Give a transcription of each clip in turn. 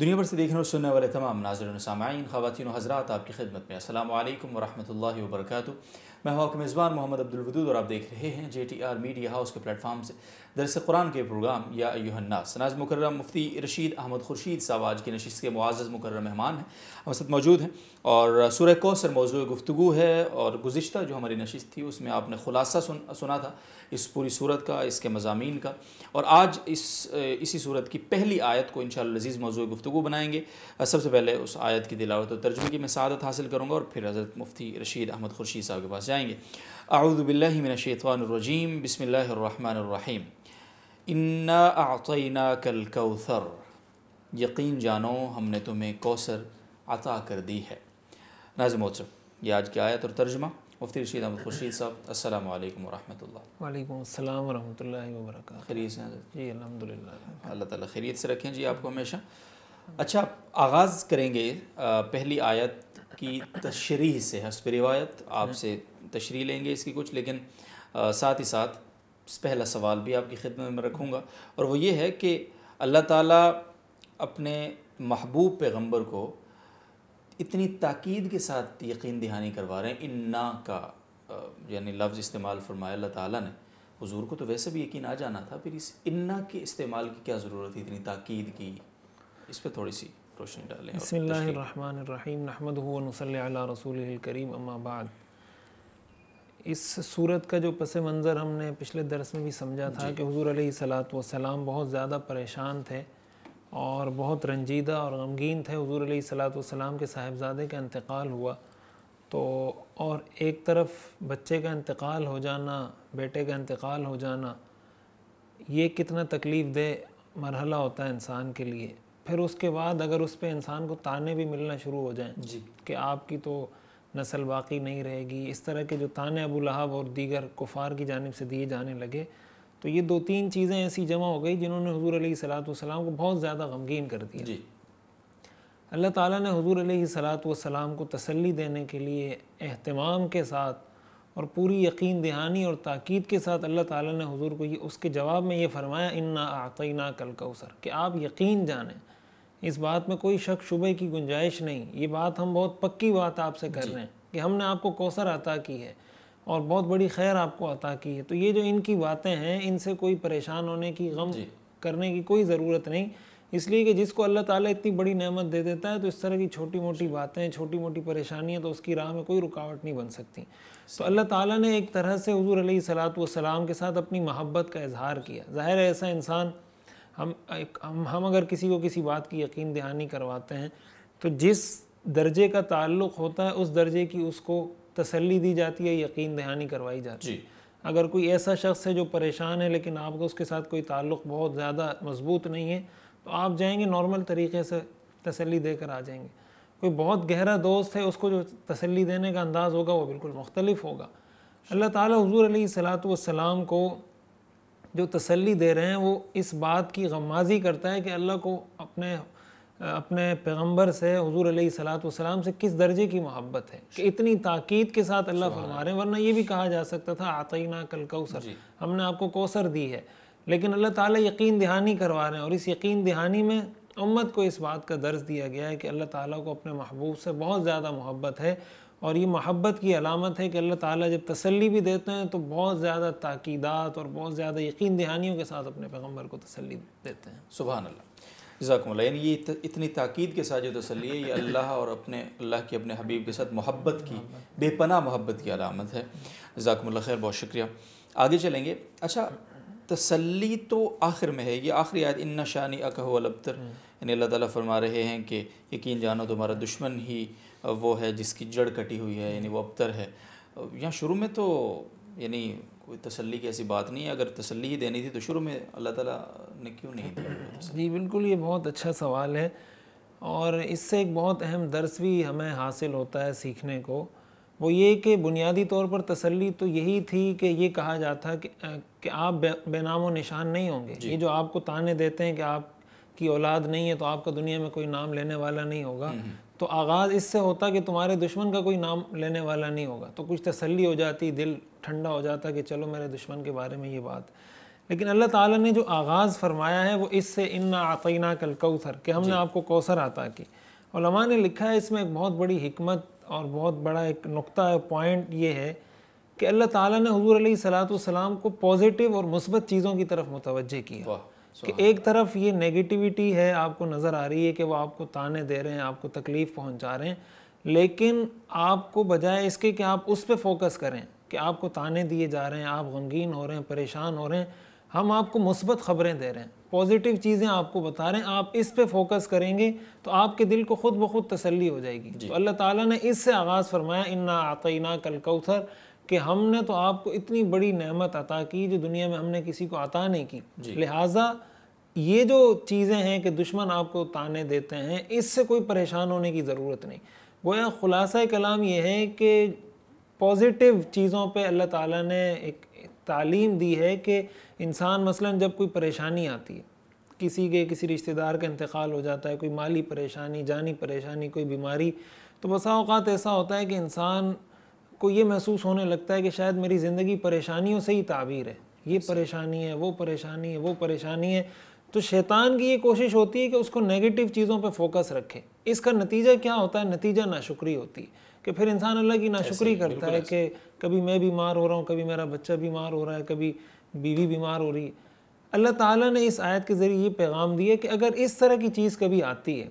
دنیا بھر سے دیکھنے اور سننے والے تمام ناظرین سامعین خواتین و حضرات آپ کی خدمت میں السلام علیکم ورحمۃ اللہ وبرکاتہ میں ہوں کے میزبان محمد عبدالودود اور آپ دیکھ رہے ہیں J T R media house کے پلیٹ فارم سے درس قرآن کے پروگرام یا ایوہ الناس صناز مکرم مفتی رشید احمد خورشید صاحب آج کی نشست کے معزز مکرم مہمان ہیں ہم ساتھ موجود ہیں اور سورہ کوثر موضوع گفتگو ہے اور گزشتہ جو ہماری نشست تھی اس میں آپ نے خلاصہ سن سنا تھا اس پوری صورت کا اس کے مضامین کا اور آج اس اسی صورت کی پہلی آیت کو انشاءاللہ شاء لذیذ موضوع گفتگو بنائیں گے سب سے پہلے اس آیت کی دلاوت و ترجمے کی میں سعادت حاصل کروں گا اور پھر حضرت مفتی رشید احمد خورشید صاحب کے پاس جائیں گے اعوذ باللہ من الشیطان الرجیم بسم اللہ الرحمن الرحیم انا کل کوثر یقین جانو ہم نے تمہیں کوثر عطا کر دی ہے ناظم محترم یہ آج کی آیت اور ترجمہ مفتی رشید احمد خورشید صاحب السلام علیکم ورحمۃ اللہ وعلیکم السلام ورحمۃ اللہ وبرکاتہ خیریت سے جی الحمد للہ اللہ تعالیٰ خیریت سے رکھیں جی آپ کو ہمیشہ اچھا آغاز کریں گے پہلی آیت کی تشریح سے حسب روایت آپ ہاں۔ سے تشریح لیں گے اس کی کچھ لیکن ساتھ ہی ساتھ پہلا سوال بھی آپ کی خدمت میں رکھوں گا اور وہ یہ ہے کہ اللہ تعالیٰ اپنے محبوب پیغمبر کو اتنی تاکید کے ساتھ یقین دہانی کروا رہے ہیں انا کا یعنی لفظ استعمال فرمایا اللہ تعالیٰ نے حضور کو تو ویسے بھی یقین آ جانا تھا پھر اس انا کے استعمال کی کیا ضرورت تھی اتنی تاکید کی اس پہ تھوڑی سی روشنی ڈالیں بسم اللہ الرحمن الرحیم نحمد علی رسول اما بعد اس صورت کا جو پس منظر ہم نے پچھلے درس میں بھی سمجھا تھا جی۔ کہ حضور علیہ السلام و بہت زیادہ پریشان تھے اور بہت رنجیدہ اور غمگین تھے حضور علیہ السلام وسلام کے صاحبزادے کا انتقال ہوا تو اور ایک طرف بچے کا انتقال ہو جانا بیٹے کا انتقال ہو جانا یہ کتنا تکلیف دہ مرحلہ ہوتا ہے انسان کے لیے پھر اس کے بعد اگر اس پہ انسان کو تانے بھی ملنا شروع ہو جائیں جی۔ کہ آپ کی تو نسل واقعی نہیں رہے گی اس طرح کے جو تانے ابو لہب اور دیگر کفار کی جانب سے دیے جانے لگے تو یہ دو تین چیزیں ایسی جمع ہو گئی جنہوں نے حضور علیہ صلاۃ والسلام کو بہت زیادہ غمگین کر دیا جی اللہ تعالیٰ نے حضور علیہ صلاۃ و کو تسلی دینے کے لیے اہتمام کے ساتھ اور پوری یقین دہانی اور تاکید کے ساتھ اللہ تعالیٰ نے حضور کو یہ اس کے جواب میں یہ فرمایا ان نا کل کوثر کہ آپ یقین جانیں اس بات میں کوئی شک شبے کی گنجائش نہیں یہ بات ہم بہت پکی بات آپ سے کر جی۔ رہے ہیں کہ ہم نے آپ کو کوثر عطا کی ہے اور بہت بڑی خیر آپ کو عطا کی ہے تو یہ جو ان کی باتیں ہیں ان سے کوئی پریشان ہونے کی غم جی۔ کرنے کی کوئی ضرورت نہیں اس لیے کہ جس کو اللہ تعالیٰ اتنی بڑی نعمت دے دیتا ہے تو اس طرح کی چھوٹی موٹی باتیں چھوٹی موٹی پریشانیاں تو اس کی راہ میں کوئی رکاوٹ نہیں بن سکتی تو اللہ تعالیٰ نے ایک طرح سے حضور علیہ صلاحت والسلام السلام کے ساتھ اپنی محبت کا اظہار کیا ظاہر ہے ایسا انسان ہم ہم اگر کسی کو کسی بات کی یقین دہانی کرواتے ہیں تو جس درجے کا تعلق ہوتا ہے اس درجے کی اس کو تسلی دی جاتی ہے یقین دہانی کروائی جاتی ہے جی۔ اگر کوئی ایسا شخص ہے جو پریشان ہے لیکن آپ کو اس کے ساتھ کوئی تعلق بہت زیادہ مضبوط نہیں ہے تو آپ جائیں گے نارمل طریقے سے تسلی دے کر آ جائیں گے کوئی بہت گہرا دوست ہے اس کو جو تسلی دینے کا انداز ہوگا وہ بالکل مختلف ہوگا اللہ تعالیٰ حضور علیہ السلاۃ والسلام کو جو تسلی دے رہے ہیں وہ اس بات کی غمازی کرتا ہے کہ اللہ کو اپنے اپنے پیغمبر سے حضور علیہ السلاۃ والسلام سے کس درجے کی محبت ہے کہ اتنی تاکید کے ساتھ اللہ فرما رہے ہیں ورنہ یہ بھی کہا جا سکتا تھا عطینہ کل کوثر جی۔ ہم نے آپ کو کوسر دی ہے لیکن اللہ تعالیٰ یقین دہانی کروا رہے ہیں اور اس یقین دہانی میں امت کو اس بات کا درس دیا گیا ہے کہ اللہ تعالیٰ کو اپنے محبوب سے بہت زیادہ محبت ہے اور یہ محبت کی علامت ہے کہ اللہ تعالیٰ جب تسلی بھی دیتے ہیں تو بہت زیادہ تاکیدات اور بہت زیادہ یقین دہانیوں کے ساتھ اپنے پیغمبر کو تسلی دیتے ہیں سبحان اللہ جزاکم اللہ یعنی یہ اتنی تاکید کے ساتھ جو تسلی ہے یہ اللہ اور اپنے اللہ کی اپنے حبیب کے ساتھ محبت کی بے پناہ محبت کی علامت ہے جزاکم اللہ خیر بہت شکریہ آگے چلیں گے اچھا تسلی تو آخر میں ہے یہ آخری آیت ان شانی اکہ البتر یعنی اللہ تعالیٰ فرما رہے ہیں کہ یقین جانو تمہارا دشمن ہی وہ ہے جس کی جڑ کٹی ہوئی ہے یعنی وہ ابتر ہے یہاں شروع میں تو یعنی کوئی تسلی کی ایسی بات نہیں ہے اگر تسلی ہی دینی تھی تو شروع میں اللہ تعالیٰ نے کیوں نہیں دیا جی بالکل یہ بہت اچھا سوال ہے اور اس سے ایک بہت اہم درس بھی ہمیں حاصل ہوتا ہے سیکھنے کو وہ یہ کہ بنیادی طور پر تسلی تو یہی تھی کہ یہ کہا جاتا کہ کہ آپ بے نام و نشان نہیں ہوں گے جی۔ یہ جو آپ کو تانے دیتے ہیں کہ آپ کی اولاد نہیں ہے تو آپ کا دنیا میں کوئی نام لینے والا نہیں ہوگا تو آغاز اس سے ہوتا کہ تمہارے دشمن کا کوئی نام لینے والا نہیں ہوگا تو کچھ تسلی ہو جاتی دل ٹھنڈا ہو جاتا کہ چلو میرے دشمن کے بارے میں یہ بات لیکن اللہ تعالیٰ نے جو آغاز فرمایا ہے وہ اس سے کل کوثر کہ ہم نے جی۔ آپ کو کوثر عطا کی علماء نے لکھا ہے اس میں ایک بہت بڑی حکمت اور بہت بڑا ایک ہے پوائنٹ یہ ہے کہ اللہ تعالیٰ نے حضور علیہ صلاحت والسلام کو پازیٹیو اور مثبت چیزوں کی طرف متوجہ کیا کہ ایک طرف یہ نگیٹیوٹی ہے آپ کو نظر آ رہی ہے کہ وہ آپ کو تانے دے رہے ہیں آپ کو تکلیف پہنچا رہے ہیں لیکن آپ کو بجائے اس کے کہ آپ اس پہ فوکس کریں کہ آپ کو تانے دیے جا رہے ہیں آپ غمگین ہو رہے ہیں پریشان ہو رہے ہیں ہم آپ کو مثبت خبریں دے رہے ہیں پازیٹیو چیزیں آپ کو بتا رہے ہیں آپ اس پہ فوکس کریں گے تو آپ کے دل کو خود بخود تسلی ہو جائے گی جی۔ اللہ تعالیٰ نے اس سے آغاز فرمایا انا نا کل کوثر کہ ہم نے تو آپ کو اتنی بڑی نعمت عطا کی جو دنیا میں ہم نے کسی کو عطا نہیں کی جی۔ لہٰذا یہ جو چیزیں ہیں کہ دشمن آپ کو تانے دیتے ہیں اس سے کوئی پریشان ہونے کی ضرورت نہیں گویا خلاصہ کلام یہ ہے کہ پازیٹیو چیزوں پہ اللہ تعالیٰ نے ایک تعلیم دی ہے کہ انسان مثلا جب کوئی پریشانی آتی ہے کسی کے کسی رشتہ دار کا انتقال ہو جاتا ہے کوئی مالی پریشانی جانی پریشانی کوئی بیماری تو بسا اوقات ایسا ہوتا ہے کہ انسان کو یہ محسوس ہونے لگتا ہے کہ شاید میری زندگی پریشانیوں سے ہی تعبیر ہے یہ پریشانی ہے وہ پریشانی ہے وہ پریشانی ہے تو شیطان کی یہ کوشش ہوتی ہے کہ اس کو نگیٹو چیزوں پہ فوکس رکھے اس کا نتیجہ کیا ہوتا ہے نتیجہ ناشکری ہوتی ہے کہ پھر انسان اللہ کی ناشکری کرتا ہے کہ کبھی میں بیمار ہو رہا ہوں کبھی میرا بچہ بیمار ہو رہا ہے کبھی بیوی بیمار ہو رہی ہے اللہ تعالیٰ نے اس آیت کے ذریعے یہ پیغام دیا کہ اگر اس طرح کی چیز کبھی آتی ہے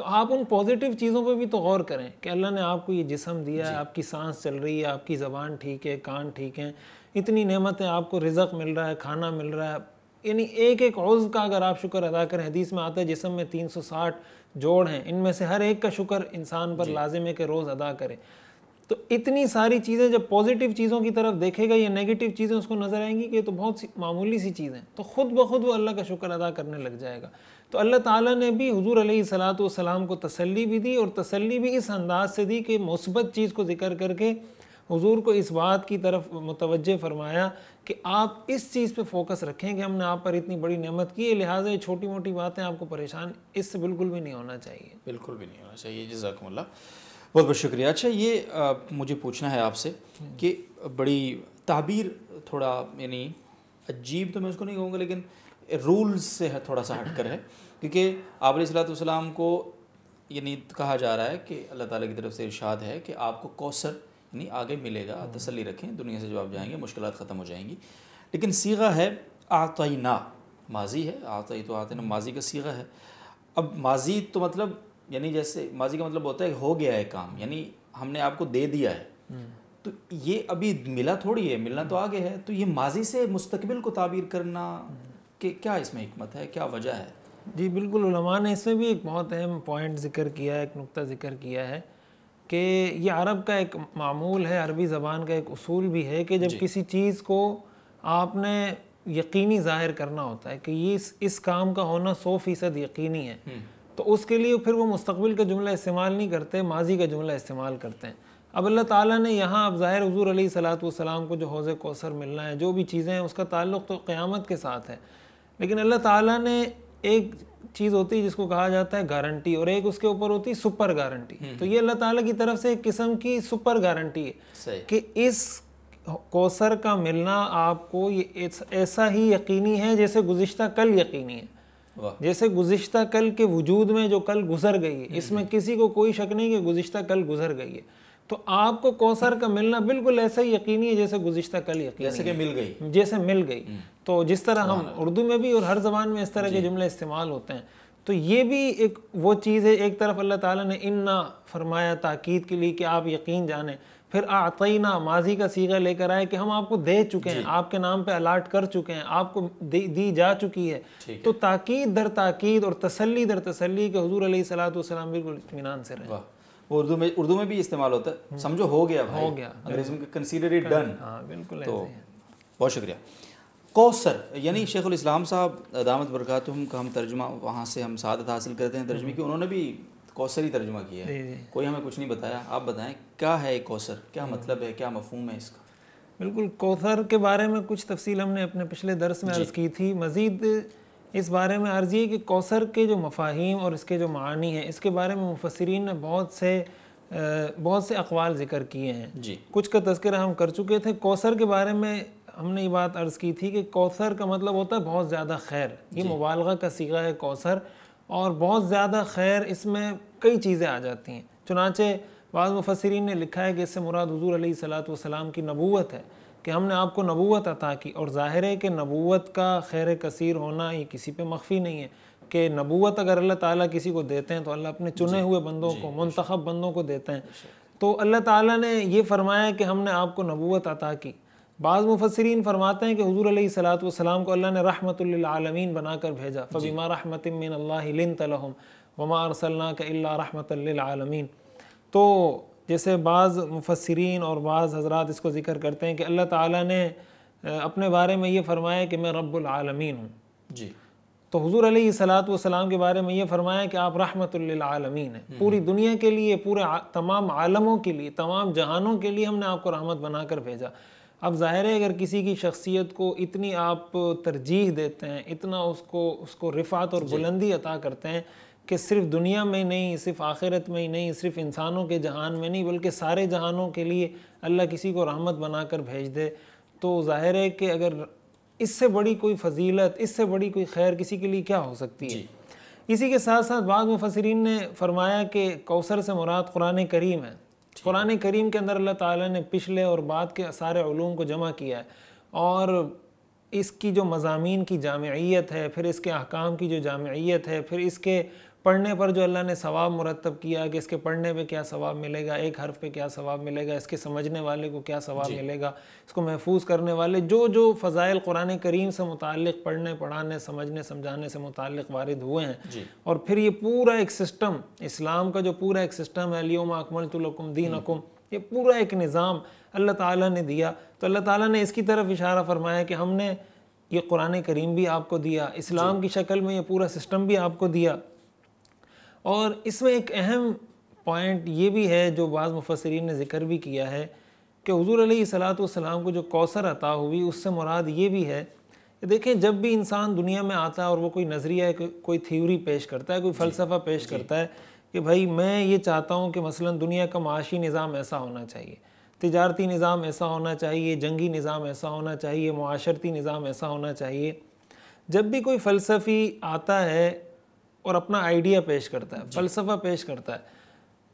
تو آپ ان پازیٹیو چیزوں پہ بھی تو غور کریں کہ اللہ نے آپ کو یہ جسم دیا جی۔ ہے آپ کی سانس چل رہی ہے آپ کی زبان ٹھیک ہے کان ٹھیک ہیں اتنی نعمتیں آپ کو رزق مل رہا ہے کھانا مل رہا ہے یعنی ایک ایک عوض کا اگر آپ شکر ادا کریں حدیث میں آتا ہے جسم میں تین سو ساٹھ جوڑ ہیں ان میں سے ہر ایک کا شکر انسان پر جی۔ لازم ہے کہ روز ادا کرے تو اتنی ساری چیزیں جب پازیٹیو چیزوں کی طرف دیکھے گا یا نگیٹیو چیزیں اس کو نظر آئیں گی کہ یہ تو بہت سی معمولی سی چیزیں تو خود بخود وہ اللہ کا شکر ادا کرنے لگ جائے گا تو اللہ تعالیٰ نے بھی حضور علیہ السلاط والسلام السلام کو تسلی بھی دی اور تسلی بھی اس انداز سے دی کہ مثبت چیز کو ذکر کر کے حضور کو اس بات کی طرف متوجہ فرمایا کہ آپ اس چیز پہ فوکس رکھیں کہ ہم نے آپ پر اتنی بڑی نعمت کی لہٰذا یہ چھوٹی موٹی باتیں آپ کو پریشان اس سے بالکل بھی نہیں ہونا چاہیے بالکل بھی نہیں ہونا چاہیے جزاکم اللہ بہت بہت شکریہ اچھا یہ مجھے پوچھنا ہے آپ سے کہ بڑی تعبیر تھوڑا یعنی عجیب تو میں اس کو نہیں کہوں گا لیکن رولز سے تھوڑا سا ہٹ کر ہے کیونکہ علیہ صلاحۃ والسلام کو یعنی کہا جا رہا ہے کہ اللہ تعالیٰ کی طرف سے ارشاد ہے کہ آپ کو کوثر یعنی آگے ملے گا آپ تسلی رکھیں دنیا سے جواب آپ جائیں گے مشکلات ختم ہو جائیں گی لیکن سیغہ ہے آتا ماضی ہے آتعی تو آتے نا ماضی کا سیغہ ہے اب ماضی تو مطلب یعنی جیسے ماضی کا مطلب ہوتا ہے ہو گیا ہے کام یعنی ہم نے آپ کو دے دیا ہے تو یہ ابھی ملا تھوڑی ہے ملنا تو آگے ہے تو یہ ماضی سے مستقبل کو تعبیر کرنا کہ کیا اس میں حکمت ہے کیا وجہ ہے جی بالکل علماء نے اس میں بھی ایک بہت اہم پوائنٹ ذکر کیا ہے ایک نقطہ ذکر کیا ہے کہ یہ عرب کا ایک معمول ہے عربی زبان کا ایک اصول بھی ہے کہ جب جی۔ کسی چیز کو آپ نے یقینی ظاہر کرنا ہوتا ہے کہ یہ اس کام کا ہونا سو فیصد یقینی ہے تو اس کے لیے پھر وہ مستقبل کا جملہ استعمال نہیں کرتے ماضی کا جملہ استعمال کرتے ہیں اب اللہ تعالیٰ نے یہاں اب ظاہر حضور علیہ سلاۃ والسلام کو جو حوض کوثر ملنا ہے جو بھی چیزیں ہیں اس کا تعلق تو قیامت کے ساتھ ہے لیکن اللہ تعالیٰ نے ایک چیز ہوتی ہے جس کو کہا جاتا ہے گارنٹی اور ایک اس کے اوپر ہوتی ہے تو یہ اللہ تعالیٰ کی طرف سے ایک قسم کی سپر گارنٹی ہے کہ اس کا ملنا آپ کو ایسا ہی یقینی ہے جیسے گزشتہ کل یقینی ہے جیسے گزشتہ کل کے وجود میں جو کل گزر گئی ہے اس میں کسی کو کوئی شک نہیں کہ گزشتہ کل گزر گئی ہے تو آپ کو کوسر کا ملنا بالکل ایسا ہی یقینی ہے جیسے گزشتہ کل یقینی جیسے کہ مل گئی جیسے مل گئی تو جس طرح ہم اردو میں بھی اور ہر زبان میں اس طرح کے جی۔ جملے استعمال ہوتے ہیں تو یہ بھی ایک وہ چیز ہے ایک طرف اللہ تعالیٰ نے انا فرمایا تاکید کے لیے کہ آپ یقین جانیں پھر عقینہ ماضی کا سیگا لے کر آئے کہ ہم آپ کو دے چکے ہیں جی۔ آپ کے نام پہ الاٹ کر چکے ہیں آپ کو دی جا چکی ہے تو تاکید در تاکید اور تسلی در تسلی کے حضور علیہ والسلام بالکل اطمینان سے رہے اردو میں بھی استعمال ہوتا ہے سمجھو ہو ہو گیا گیا ہاں، ڈن بہت شکریہ کوسر یعنی شیخ الاسلام صاحب دامت برکاتہم کا ہم ترجمہ وہاں سے ہم سعادت حاصل کرتے ہیں ترجمے کی انہوں نے بھی ہی ترجمہ کیا ہے جی، جی۔ کوئی ہمیں کچھ نہیں بتایا آپ بتائیں کیا ہے کوسر کیا مطلب ہے کیا مفہوم ہے اس کا بالکل کوثر کے بارے میں کچھ تفصیل ہم نے اپنے پچھلے درس میں جی۔ عرض کی تھی مزید اس بارے میں عرض یہ کہ کوثر کے جو مفاہیم اور اس کے جو معانی ہیں اس کے بارے میں مفسرین نے بہت سے بہت سے اقوال ذکر کیے ہیں جی کچھ کا تذکرہ ہم کر چکے تھے کوسر کے بارے میں ہم نے یہ بات عرض کی تھی کہ کوثر کا مطلب ہوتا ہے بہت زیادہ خیر یہ جی۔ مبالغہ کا سیغہ ہے کوثر اور بہت زیادہ خیر اس میں کئی چیزیں آ جاتی ہیں چنانچہ بعض مفسرین نے لکھا ہے کہ اس سے مراد حضور علیہ صلاۃ والسلام کی نبوت ہے کہ ہم نے آپ کو نبوت عطا کی اور ظاہر ہے کہ نبوت کا خیر کثیر ہونا یہ کسی پہ مخفی نہیں ہے کہ نبوت اگر اللہ تعالیٰ کسی کو دیتے ہیں تو اللہ اپنے چنے جی۔ ہوئے بندوں جی، کو منتخب بندوں کو دیتے ہیں تو اللہ تعالیٰ نے یہ فرمایا کہ ہم نے آپ کو نبوت عطا کی بعض مفسرین فرماتے ہیں کہ حضور علیہ السلام والسلام کو اللہ نے رحمت للعالمین بنا کر بھیجا اللہ لنت لهم وما ارسلناک الا رحمت للعالمین تو جیسے بعض مفسرین اور بعض حضرات اس کو ذکر کرتے ہیں کہ اللہ تعالیٰ نے اپنے بارے میں یہ فرمایا کہ میں رب العالمین ہوں جی تو حضور علیہ السلام والسلام کے بارے میں یہ فرمایا کہ آپ رحمت للعالمین ہیں پوری دنیا کے لیے پورے تمام عالموں کے لیے تمام جہانوں کے لیے ہم نے آپ کو رحمت بنا کر بھیجا اب ظاہر ہے اگر کسی کی شخصیت کو اتنی آپ ترجیح دیتے ہیں اتنا اس کو اس کو رفعت اور جی۔ بلندی عطا کرتے ہیں کہ صرف دنیا میں نہیں صرف آخرت میں ہی نہیں صرف انسانوں کے جہان میں نہیں بلکہ سارے جہانوں کے لیے اللہ کسی کو رحمت بنا کر بھیج دے تو ظاہر ہے کہ اگر اس سے بڑی کوئی فضیلت اس سے بڑی کوئی خیر کسی کے لیے کیا ہو سکتی ہے جی۔ اسی کے ساتھ ساتھ بعد میں نے فرمایا کہ کوثر سے مراد قرآن کریم ہے قرآن کریم کے اندر اللہ تعالیٰ نے پچھلے اور بعد کے سارے علوم کو جمع کیا ہے اور اس کی جو مضامین کی جامعیت ہے پھر اس کے احکام کی جو جامعیت ہے پھر اس کے پڑھنے پر جو اللہ نے ثواب مرتب کیا کہ اس کے پڑھنے پہ کیا ثواب ملے گا ایک حرف پہ کیا ثواب ملے گا اس کے سمجھنے والے کو کیا ثواب جی۔ ملے گا اس کو محفوظ کرنے والے جو جو فضائل قرآن کریم سے متعلق پڑھنے پڑھانے سمجھنے سمجھانے سے متعلق وارد ہوئے ہیں جی۔ اور پھر یہ پورا ایک سسٹم اسلام کا جو پورا ایک سسٹم ہے علیوم اکمل لکم دین اکم یہ پورا ایک نظام اللہ تعالیٰ نے دیا تو اللہ تعالیٰ نے اس کی طرف اشارہ فرمایا کہ ہم نے یہ قرآن کریم بھی آپ کو دیا اسلام جی۔ کی شکل میں یہ پورا سسٹم بھی آپ کو دیا اور اس میں ایک اہم پوائنٹ یہ بھی ہے جو بعض مفسرین نے ذکر بھی کیا ہے کہ حضور علیہ صلاحات والسلام السلام کو جو کوثر عطا ہوئی اس سے مراد یہ بھی ہے کہ دیکھیں جب بھی انسان دنیا میں آتا ہے اور وہ کوئی نظریہ کوئی تھیوری پیش کرتا ہے کوئی جی، فلسفہ پیش جی۔ کرتا ہے کہ بھائی میں یہ چاہتا ہوں کہ مثلا دنیا کا معاشی نظام ایسا ہونا چاہیے تجارتی نظام ایسا ہونا چاہیے جنگی نظام ایسا ہونا چاہیے معاشرتی نظام ایسا ہونا چاہیے جب بھی کوئی فلسفی آتا ہے اور اپنا آئیڈیا پیش کرتا ہے جی۔ فلسفہ پیش کرتا ہے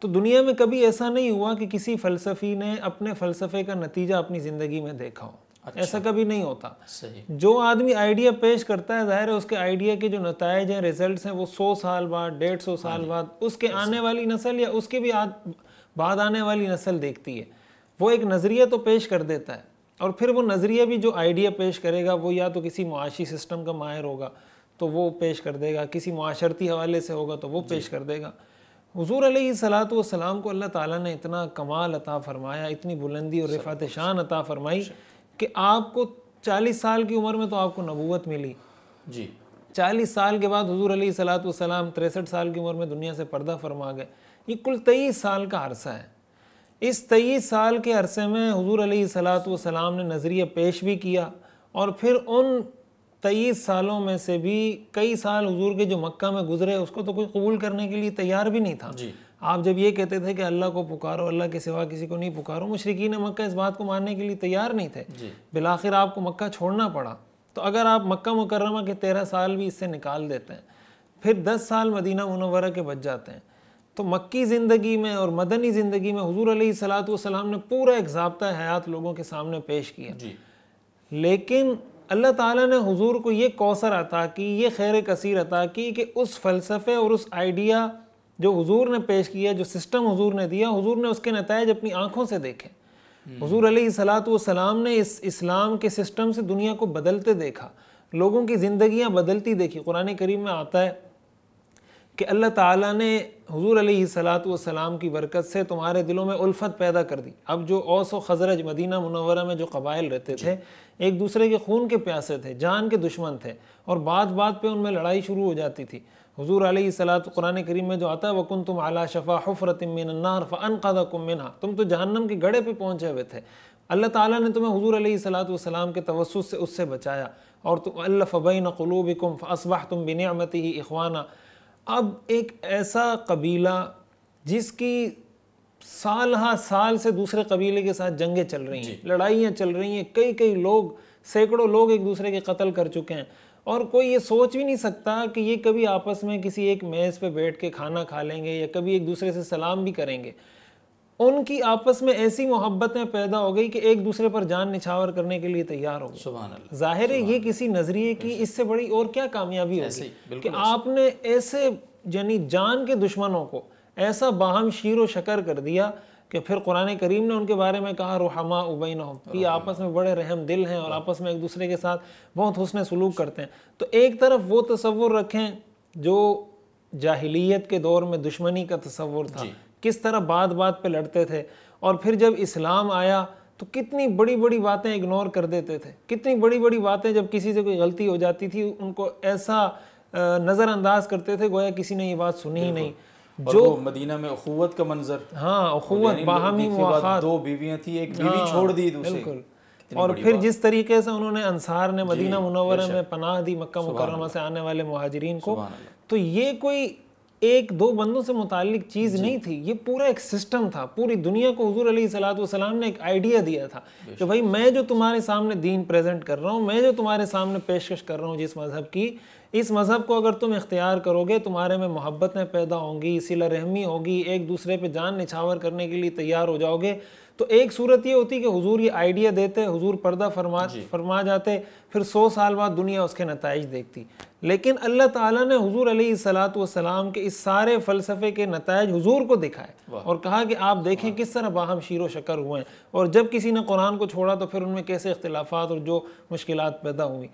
تو دنیا میں کبھی ایسا نہیں ہوا کہ کسی فلسفی نے اپنے فلسفے کا نتیجہ اپنی زندگی میں دیکھا ہو اچھا۔ ایسا کبھی نہیں ہوتا جو آدمی آئیڈیا پیش کرتا ہے ظاہر ہے اس کے آئیڈیا کے جو نتائج ہیں ریزلٹس ہیں وہ سو سال بعد ڈیڑھ سو سال ہاں جی۔ بعد اس کے آنے والی نسل یا اس کے بھی بعد آنے والی نسل دیکھتی ہے وہ ایک نظریہ تو پیش کر دیتا ہے اور پھر وہ نظریہ بھی جو آئیڈیا پیش کرے گا وہ یا تو کسی معاشی سسٹم کا ماہر ہوگا تو وہ پیش کر دے گا کسی معاشرتی حوالے سے ہوگا تو وہ جی۔ پیش کر دے گا حضور علیہ صلاحت والسلام کو اللہ تعالیٰ نے اتنا کمال عطا فرمایا اتنی بلندی اور رفعت شان عطا فرمائی کہ آپ کو چالیس سال کی عمر میں تو آپ کو نبوت ملی جی چالیس سال کے بعد حضور علیہ صلاحت والسلام تریسٹھ سال کی عمر میں دنیا سے پردہ فرما گئے یہ کل تیئیس سال کا عرصہ ہے اس تیئیس سال کے عرصے میں حضور علیہ صلاحت والسلام السلام نے نظریہ پیش بھی کیا اور پھر ان تئیس سالوں میں سے بھی کئی سال حضور کے جو مکہ میں گزرے اس کو تو کوئی قبول کرنے کے لیے تیار بھی نہیں تھا جی۔ آپ جب یہ کہتے تھے کہ اللہ کو پکارو اللہ کے سوا کسی کو نہیں پکارو مشرقین مکہ اس بات کو ماننے کے لیے تیار نہیں تھے جی۔ بالآخر آپ کو مکہ چھوڑنا پڑا تو اگر آپ مکہ مکرمہ کے تیرہ سال بھی اس سے نکال دیتے ہیں پھر دس سال مدینہ منورہ کے بچ جاتے ہیں تو مکی زندگی میں اور مدنی زندگی میں حضور علیہ السلاۃ والسلام نے پورا ایک ضابطۂ حیات لوگوں کے سامنے پیش کیا جی۔ لیکن اللہ تعالیٰ نے حضور کو یہ کوثر عطا کی یہ خیر کثیر عطا کی کہ اس فلسفے اور اس آئیڈیا جو حضور نے پیش کیا جو سسٹم حضور نے دیا حضور نے اس کے نتائج اپنی آنکھوں سے دیکھے حضور علیہ سلاط والسلام نے اس اسلام کے سسٹم سے دنیا کو بدلتے دیکھا لوگوں کی زندگیاں بدلتی دیکھی قرآن کریم میں آتا ہے کہ اللہ تعالیٰ نے حضور علیہ صلاحت والسلام کی برکت سے تمہارے دلوں میں الفت پیدا کر دی اب جو اوس و خزرج مدینہ منورہ میں جو قبائل رہتے تھے ایک دوسرے کے خون کے پیاسے تھے جان کے دشمن تھے اور بات بات پہ ان میں لڑائی شروع ہو جاتی تھی حضور علیہ سلاط قرآن کریم میں جو آتا وکن تم اعلیٰ شفا حفرت تمینار فن قدا کما تم تو جہنم کے گڑھے پہ پہنچے ہوئے تھے اللہ تعالیٰ نے تمہیں حضور علیہ صلاحت والسلام کے توسط سے اس سے بچایا اور تم اللہ فبین قلوبکم کم فصبہ تم اخوانہ اب ایک ایسا قبیلہ جس کی سال ہاں سال سے دوسرے قبیلے کے ساتھ جنگیں چل رہی ہیں جی۔ لڑائیاں چل رہی ہیں کئی کئی لوگ سینکڑوں لوگ ایک دوسرے کے قتل کر چکے ہیں اور کوئی یہ سوچ بھی نہیں سکتا کہ یہ کبھی آپس میں کسی ایک میز پہ بیٹھ کے کھانا کھا لیں گے یا کبھی ایک دوسرے سے سلام بھی کریں گے ان کی آپس میں ایسی محبتیں پیدا ہو گئی کہ ایک دوسرے پر جان نچھاور کرنے کے لیے تیار ہو اللہ ظاہر ہے یہ کسی نظریے کی اس سے بڑی اور کیا کامیابی ہوگی کہ آپ نے ایسے یعنی جان کے دشمنوں کو ایسا باہم شیر و شکر کر دیا کہ پھر قرآن کریم نے ان کے بارے میں کہا روحما ابین آپس میں بڑے رحم دل ہیں اور آپس میں ایک دوسرے کے ساتھ بہت حسن سلوک کرتے ہیں تو ایک طرف وہ تصور رکھیں جو جاہلیت کے دور میں دشمنی کا تصور تھا جی۔ کس طرح بات بات پہ لڑتے تھے اور پھر جب اسلام آیا تو کتنی بڑی بڑی باتیں اگنور کر دیتے تھے کتنی بڑی بڑی باتیں جب کسی سے کوئی غلطی ہو جاتی تھی ان کو ایسا نظر انداز کرتے تھے گویا کسی نے یہ بات سنی ہی نہیں جو مدینہ میں اخوت کا منظر ہاں اخوت یعنی باہمی مواخات دو بیویاں تھی ایک بیوی ہاں، چھوڑ دی دوسرے اور پھر جس طریقے سے انہوں نے انصار نے جی، مدینہ منورہ میں پناہ دی مکہ مکرمہ سے آنے والے مہاجرین کو تو یہ کوئی ایک دو بندوں سے متعلق چیز جی۔ نہیں تھی یہ پورا ایک سسٹم تھا پوری دنیا کو حضور علیہ السلاۃ والسلام نے ایک آئیڈیا دیا تھا کہ بھائی میں جو تمہارے سامنے دین پریزنٹ کر رہا ہوں میں جو تمہارے سامنے پیشکش کر رہا ہوں جس مذہب کی اس مذہب کو اگر تم اختیار کرو گے تمہارے میں محبتیں پیدا ہوں گی سیلا رحمی ہوگی ایک دوسرے پہ جان نچھاور کرنے کے لیے تیار ہو جاؤ گے تو ایک صورت یہ ہوتی کہ حضور یہ آئیڈیا دیتے حضور پردہ فرما جی۔ فرما جاتے پھر سو سال بعد دنیا اس کے نتائج دیکھتی لیکن اللہ تعالیٰ نے حضور علیہ السلاۃ والسلام کے اس سارے فلسفے کے نتائج حضور کو دکھائے اور کہا کہ آپ دیکھیں کس طرح باہم شیر و شکر ہوئے ہیں اور جب کسی نے قرآن کو چھوڑا تو پھر ان میں کیسے اختلافات اور جو مشکلات پیدا ہوئیں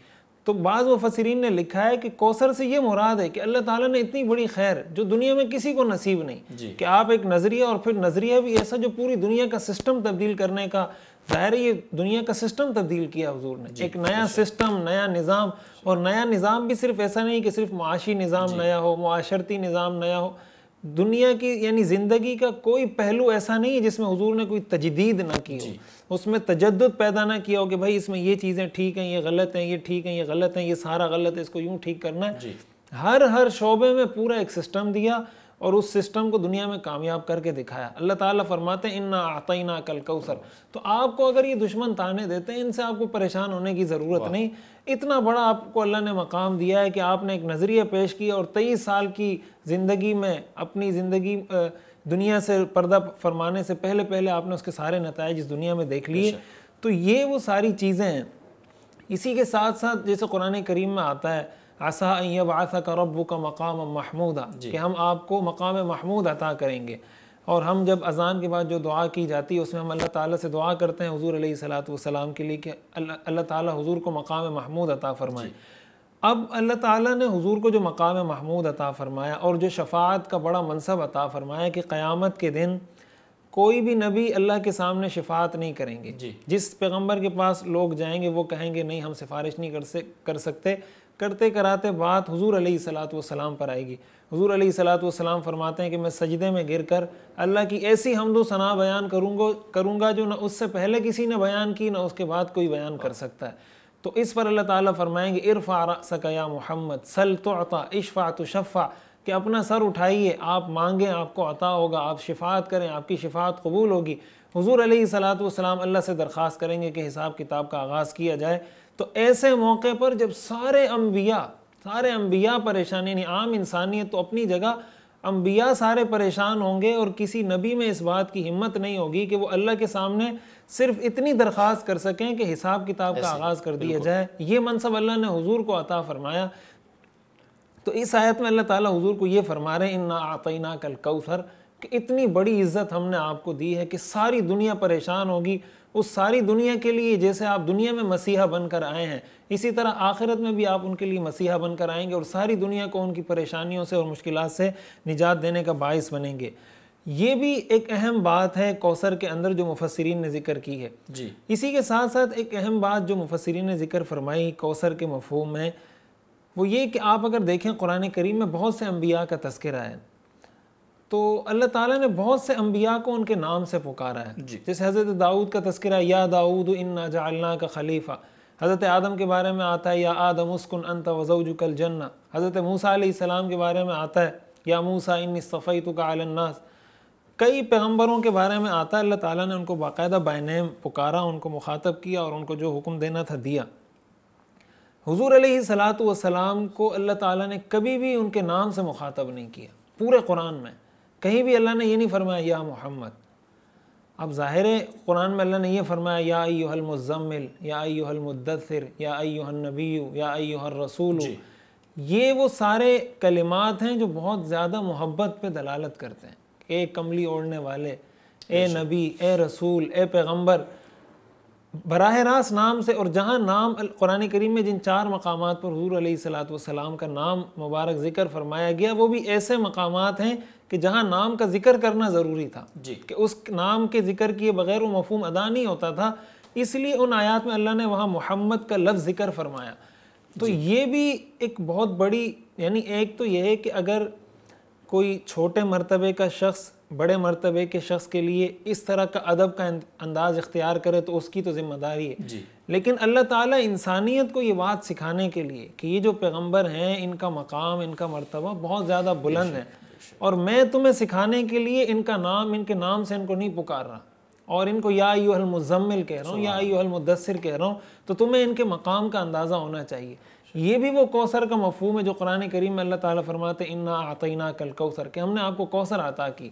تو بعض مفسرین نے لکھا ہے کہ کوثر سے یہ مراد ہے کہ اللہ تعالیٰ نے اتنی بڑی خیر جو دنیا میں کسی کو نصیب نہیں جی۔ کہ آپ ایک نظریہ اور پھر نظریہ بھی ایسا جو پوری دنیا کا سسٹم تبدیل کرنے کا ظاہر یہ دنیا کا سسٹم تبدیل کیا حضور نے جی، ایک نیا سسٹم نیا نظام اور نیا نظام بھی صرف ایسا نہیں کہ صرف معاشی نظام جی۔ نیا ہو معاشرتی نظام نیا ہو دنیا کی یعنی زندگی کا کوئی پہلو ایسا نہیں ہے جس میں حضور نے کوئی تجدید نہ کی ہو جی۔ اس میں تجدد پیدا نہ کیا ہو کہ بھائی اس میں یہ چیزیں ٹھیک ہیں یہ غلط ہیں یہ ٹھیک ہیں یہ غلط ہیں یہ سارا غلط ہے اس کو یوں ٹھیک کرنا ہے جی۔ ہر ہر شعبے میں پورا ایک سسٹم دیا اور اس سسٹم کو دنیا میں کامیاب کر کے دکھایا اللہ تعالیٰ فرماتے ہیں انا نہ کل کوثر تو آپ کو اگر یہ دشمن تانے دیتے ہیں ان سے آپ کو پریشان ہونے کی ضرورت نہیں اتنا بڑا آپ کو اللہ نے مقام دیا ہے کہ آپ نے ایک نظریہ پیش کیا اور تیئیس سال کی زندگی میں اپنی زندگی دنیا سے پردہ فرمانے سے پہلے پہلے آپ نے اس کے سارے نتائج اس دنیا میں دیکھ لیے تو یہ وہ ساری چیزیں ہیں اسی کے ساتھ ساتھ جیسے قرآن کریم میں آتا ہے آسا یہ ربو کا مقام محمود جی. کہ ہم آپ کو مقام محمود عطا کریں گے اور ہم جب اذان کے بعد جو دعا کی جاتی ہے اس میں ہم اللہ تعالیٰ سے دعا کرتے ہیں حضور علیہ صلاۃ والسلام کے لیے کہ اللہ تعالیٰ حضور کو مقام محمود عطا فرمائے جی. اب اللہ تعالیٰ نے حضور کو جو مقام محمود عطا فرمایا اور جو شفاعت کا بڑا منصب عطا فرمایا کہ قیامت کے دن کوئی بھی نبی اللہ کے سامنے شفاعت نہیں کریں گے جی. جس پیغمبر کے پاس لوگ جائیں گے وہ کہیں گے نہیں ہم سفارش نہیں کر سکتے کرتے کراتے بات حضور علیہ السلام والسلام پر آئے گی حضور علیہ السلام والسلام فرماتے ہیں کہ میں سجدے میں گر کر اللہ کی ایسی حمد و ثناء بیان کروں گا کروں گا جو نہ اس سے پہلے کسی نے بیان کی نہ اس کے بعد کوئی بیان کر سکتا ہے تو اس پر اللہ تعالیٰ فرمائیں گے ارفع رأسک یا محمد سل تعطا اشفع تشفع کہ اپنا سر اٹھائیے آپ مانگیں آپ کو عطا ہوگا آپ شفاعت کریں آپ کی شفاعت قبول ہوگی حضور علیہ صلاحت والسلام اللہ سے درخواست کریں گے کہ حساب کتاب کا آغاز کیا جائے تو ایسے موقع پر جب سارے انبیاء سارے انبیاء پریشان یعنی عام انسانیت تو اپنی جگہ انبیاء سارے پریشان ہوں گے اور کسی نبی میں اس بات کی ہمت نہیں ہوگی کہ وہ اللہ کے سامنے صرف اتنی درخواست کر سکیں کہ حساب کتاب کا آغاز کر دیا جائے یہ منصب اللہ نے حضور کو عطا فرمایا تو اس آیت میں اللہ تعالیٰ حضور کو یہ فرما رہے ہیں عطی کل کوثر کہ اتنی بڑی عزت ہم نے آپ کو دی ہے کہ ساری دنیا پریشان ہوگی اس ساری دنیا کے لیے جیسے آپ دنیا میں مسیحا بن کر آئے ہیں اسی طرح آخرت میں بھی آپ ان کے لیے مسیحا بن کر آئیں گے اور ساری دنیا کو ان کی پریشانیوں سے اور مشکلات سے نجات دینے کا باعث بنیں گے یہ بھی ایک اہم بات ہے کوثر کے اندر جو مفسرین نے ذکر کی ہے جی اسی کے ساتھ ساتھ ایک اہم بات جو مفسرین نے ذکر فرمائی کوسر کے مفہوم میں وہ یہ کہ آپ اگر دیکھیں قرآن کریم میں بہت سے انبیاء کا تذکرہ ہے تو اللہ تعالیٰ نے بہت سے انبیاء کو ان کے نام سے پکارا ہے جی۔ جیسے حضرت داؤد کا تذکرہ یا داؤد ان جا کا خلیفہ حضرت آدم کے بارے میں آتا ہے یا آدم اسکن انت وزوجک جن حضرت موسیٰ علیہ السلام کے بارے میں آتا ہے یا موسا انی صفیتک کا الناس کئی پیغمبروں کے بارے میں آتا ہے اللہ تعالیٰ نے ان کو باقاعدہ بائی نیم پکارا ان کو مخاطب کیا اور ان کو جو حکم دینا تھا دیا حضور علیہ صلاۃ وسلام کو اللہ تعالیٰ نے کبھی بھی ان کے نام سے مخاطب نہیں کیا پورے قرآن میں کہیں بھی اللہ نے یہ نہیں فرمایا یا محمد اب ظاہر ہے قرآن میں اللہ نے یہ فرمایا یا ایوہ المزمل یا ایوہ المدثر یا ایوہ النبی یا ایوہ الرسول جی یہ وہ سارے کلمات ہیں جو بہت زیادہ محبت پہ دلالت کرتے ہیں اے کملی اوڑھنے والے اے نبی اے رسول اے پیغمبر براہ راست نام سے اور جہاں نام قرآن کریم میں جن چار مقامات پر حضور علیہ السلاۃ کا نام مبارک ذکر فرمایا گیا وہ بھی ایسے مقامات ہیں کہ جہاں نام کا ذکر کرنا ضروری تھا جی۔ کہ اس نام کے ذکر کیے بغیر وہ مفہوم ادا نہیں ہوتا تھا اس لیے ان آیات میں اللہ نے وہاں محمد کا لفظ ذکر فرمایا تو جی۔ یہ بھی ایک بہت بڑی یعنی ایک تو یہ ہے کہ اگر کوئی چھوٹے مرتبے کا شخص بڑے مرتبے کے شخص کے لیے اس طرح کا ادب کا انداز اختیار کرے تو اس کی تو ذمہ داری ہے جی۔ لیکن اللہ تعالیٰ انسانیت کو یہ بات سکھانے کے لیے کہ یہ جو پیغمبر ہیں ان کا مقام ان کا مرتبہ بہت زیادہ بلند ہے اور میں تمہیں سکھانے کے لیے ان کا نام ان کے نام سے ان کو نہیں پکار رہا اور ان کو یا ایو المزمل کہہ رہا ہوں یا ایو المدثر کہہ رہا ہوں تو تمہیں ان کے مقام کا اندازہ ہونا چاہیے یہ بھی وہ کوثر کا مفہوم ہے جو قرآن کریم میں اللہ تعالیٰ فرماتے ہیں نہ عطع کل کوثر کہ ہم نے آپ کو کوثر عطا کی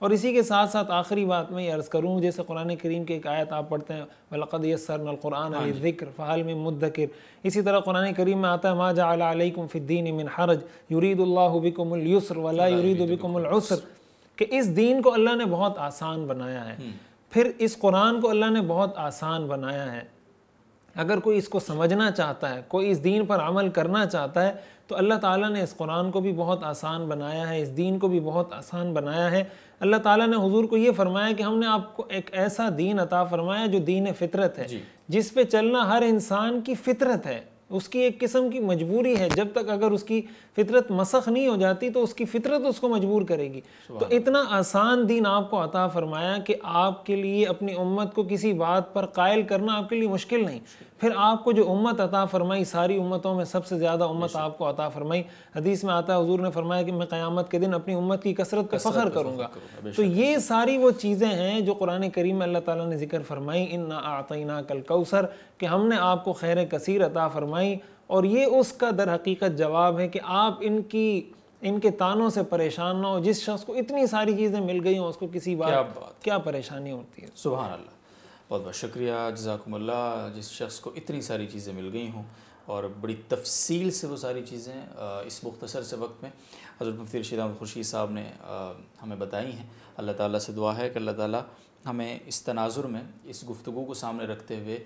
اور اسی کے ساتھ ساتھ آخری بات میں یہ عرض کروں جیسے قرآن کریم کی ایک آیت آپ پڑھتے ہیں بالقدی سر القرآن علی ہاں جی۔ ذکر فعالم مدکر اسی طرح قرآن کریم میں آتا ہے ما عَلَيْكُمْ فِي الدِّينِ مِنْ حَرَجْ حرج یرید اللہ الْيُسْرِ وَلَا يُرِيدُ بِكُمُ الْعُسْرِ کہ اس دین کو اللہ نے بہت آسان بنایا ہے پھر اس قرآن کو اللہ نے بہت آسان بنایا ہے اگر کوئی اس کو سمجھنا چاہتا ہے کوئی اس دین پر عمل کرنا چاہتا ہے تو اللہ تعالیٰ نے اس قرآن کو بھی بہت آسان بنایا ہے اس دین کو بھی بہت آسان بنایا ہے اللہ تعالیٰ نے حضور کو یہ فرمایا کہ ہم نے آپ کو ایک ایسا دین عطا فرمایا جو دین فطرت ہے جی۔ جس پہ چلنا ہر انسان کی فطرت ہے اس کی ایک قسم کی مجبوری ہے جب تک اگر اس کی فطرت مسخ نہیں ہو جاتی تو اس کی فطرت اس کو مجبور کرے گی تو اتنا آسان دین آپ کو عطا فرمایا کہ آپ کے لیے اپنی امت کو کسی بات پر قائل کرنا آپ کے لیے مشکل نہیں پھر آپ کو جو امت عطا فرمائی ساری امتوں میں سب سے زیادہ امت آپ کو عطا فرمائی حدیث میں آتا ہے حضور نے فرمایا کہ میں قیامت کے دن اپنی امت کی کثرت کا فخر کروں گا تو یہ ساری وہ چیزیں ہیں جو قرآن کریم میں اللہ تعالیٰ نے ذکر فرمائی ان نہ کل کہ ہم نے آپ کو خیر کثیر عطا فرمائی فرمائیں اور یہ اس کا در حقیقت جواب ہے کہ آپ ان کی ان کے تانوں سے پریشان نہ ہو جس شخص کو اتنی ساری چیزیں مل گئی ہوں اس کو کسی بات کیا پریشانی ہوتی ہے سبحان اللہ بہت بہت شکریہ جزاکم اللہ جس شخص کو اتنی ساری چیزیں مل گئی ہوں اور بڑی تفصیل سے وہ ساری چیزیں اس مختصر سے وقت میں حضرت مفتی احمد خورشید صاحب نے ہمیں بتائی ہیں اللہ تعالیٰ سے دعا ہے کہ اللہ تعالیٰ ہمیں اس تناظر میں اس گفتگو کو سامنے رکھتے ہوئے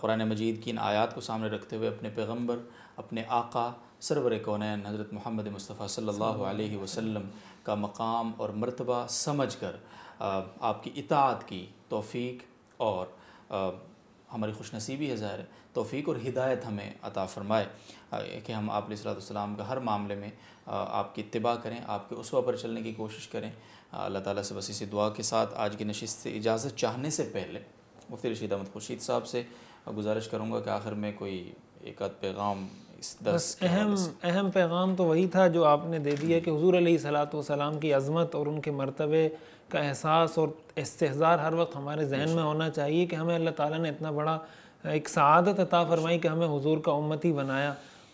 قرآن مجید کی ان آیات کو سامنے رکھتے ہوئے اپنے پیغمبر اپنے آقا سرور کونین حضرت محمد مصطفیٰ صلی اللہ علیہ وسلم کا مقام اور مرتبہ سمجھ کر آپ کی اطاعت کی توفیق اور ہماری خوش نصیبی ہے ظاہر ہے توفیق اور ہدایت ہمیں عطا فرمائے کہ ہم آپ علیہ السلام کا ہر معاملے میں آپ کی اتباع کریں آپ کے اسوہ پر چلنے کی کوشش کریں اللہ تعالیٰ سے بس اسی دعا کے ساتھ آج کی نشست سے اجازت چاہنے سے پہلے مفتی رشید احمد خورشید صاحب سے گزارش کروں گا کہ آخر میں کوئی ایک پیغام بس اہم اہم پیغام تو وہی تھا جو آپ نے دے دیا جی۔ کہ حضور علیہ السلام کی عظمت اور ان کے مرتبے کا احساس اور استحضار ہر وقت ہمارے ذہن میں ہونا چاہیے کہ ہمیں اللہ تعالیٰ نے اتنا بڑا ایک سعادت عطا فرمائی کہ ہمیں حضور کا امتی بنایا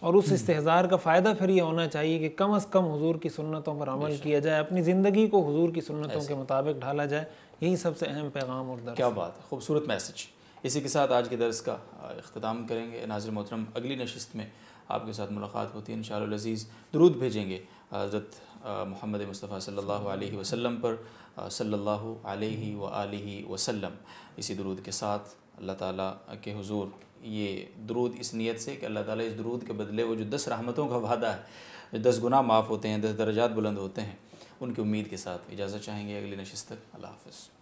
اور اس استحضار کا فائدہ پھر یہ ہونا چاہیے کہ کم از کم حضور کی سنتوں پر عمل کیا جائے اپنی زندگی کو حضور کی سنتوں کے مطابق ڈھالا جائے یہی سب سے اہم پیغام اور درس کیا بات ہے خوبصورت میسج اسی کے ساتھ آج کے درس کا اختتام کریں گے ناظر محترم اگلی نشست میں آپ کے ساتھ ملاقات ہوتی ہے ان شاء العزیز درود بھیجیں گے حضرت محمد مصطفیٰ صلی اللہ علیہ وسلم پر صلی اللہ علیہ و وسلم اسی درود کے ساتھ اللہ تعالیٰ کے حضور یہ درود اس نیت سے کہ اللہ تعالیٰ اس درود کے بدلے وہ جو دس رحمتوں کا وعدہ ہے جو دس گناہ معاف ہوتے ہیں دس درجات بلند ہوتے ہیں ان کی امید کے ساتھ اجازت چاہیں گے اگلی نشست تک اللہ حافظ